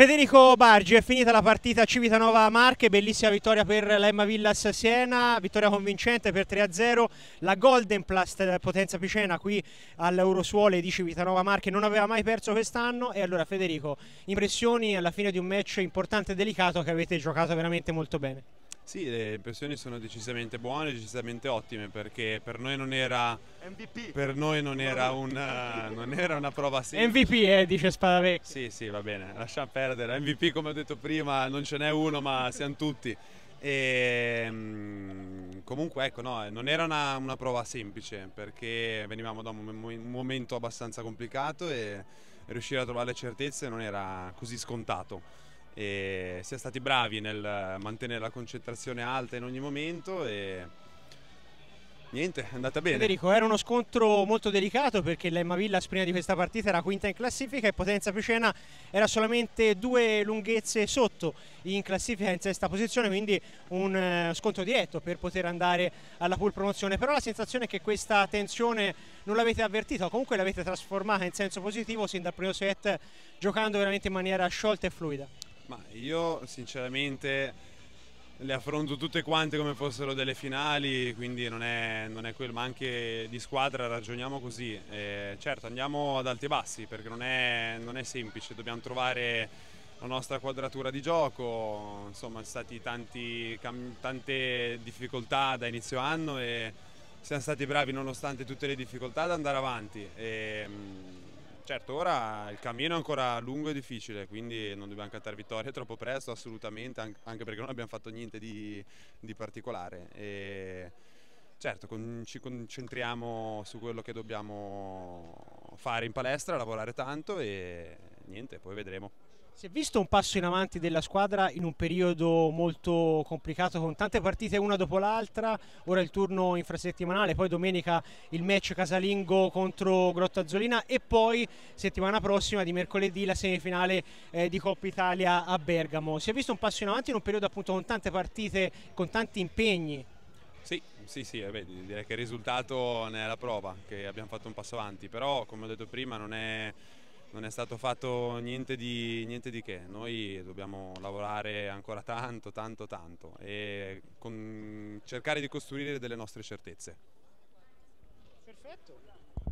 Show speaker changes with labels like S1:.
S1: Federico Bargi, è finita la partita Civitanova-Marche, bellissima vittoria per l'Emma Villas Siena, vittoria convincente per 3-0, la Golden Plus Potenza Picena qui all'Eurosuole di Civitanova Marche non aveva mai perso quest'anno e allora Federico, impressioni alla fine di un match importante e delicato che avete giocato veramente molto bene?
S2: Sì, le impressioni sono decisamente buone, decisamente ottime perché per noi non era, noi non era, una, eh, non era una, prova semplice. MVP, eh, dice Spadavecchio. Sì, sì, va bene, lasciamo perdere. MVP, come ho detto prima, non ce n'è uno, ma siamo tutti. E, ehm, comunque, ecco, no, non era una, una, prova semplice perché venivamo da un, un momento abbastanza complicato e riuscire a trovare le certezze non era così scontato e si è stati bravi nel mantenere la concentrazione alta in ogni momento e niente, è andata bene. Federico,
S1: era uno scontro molto delicato perché l'Emma Villas prima di questa partita era quinta in classifica e Potenza Picena era solamente due lunghezze sotto in classifica in sesta posizione, quindi un eh, scontro diretto per poter andare alla pool promozione. Però la sensazione è che questa tensione non l'avete avvertita, comunque l'avete trasformata in senso positivo sin dal primo set giocando veramente in maniera sciolta e fluida.
S2: Ma io sinceramente le affronto tutte quante come fossero delle finali, quindi non è, non è quello, ma anche di squadra ragioniamo così. Eh, certo, andiamo ad alti e bassi perché non è, non è, semplice, dobbiamo trovare la nostra quadratura di gioco, insomma, sono state tante difficoltà da inizio anno e siamo stati bravi nonostante tutte le difficoltà ad andare avanti. E, ehm, Certo, ora il cammino è ancora lungo e difficile, quindi non dobbiamo cantare vittorie troppo presto, assolutamente, anche perché non abbiamo fatto niente di, di particolare. E certo, con, ci concentriamo su quello che dobbiamo fare in palestra, lavorare tanto e niente, poi vedremo.
S1: Si è visto un passo in avanti della squadra in un periodo molto complicato con tante partite una dopo l'altra, ora il turno infrasettimanale, poi domenica il match casalingo contro Grottazzolina e poi settimana prossima di mercoledì la semifinale eh, di Coppa Italia a Bergamo. Si è visto un passo in avanti in un periodo appunto con tante partite, con tanti impegni.
S2: Sì, sì, sì, beh, direi che il risultato ne è la prova, che abbiamo fatto un passo avanti, però come ho detto prima non è non è stato fatto niente di, niente di, che, noi dobbiamo lavorare ancora tanto, tanto, tanto e con, cercare di costruire delle nostre certezze. Perfetto.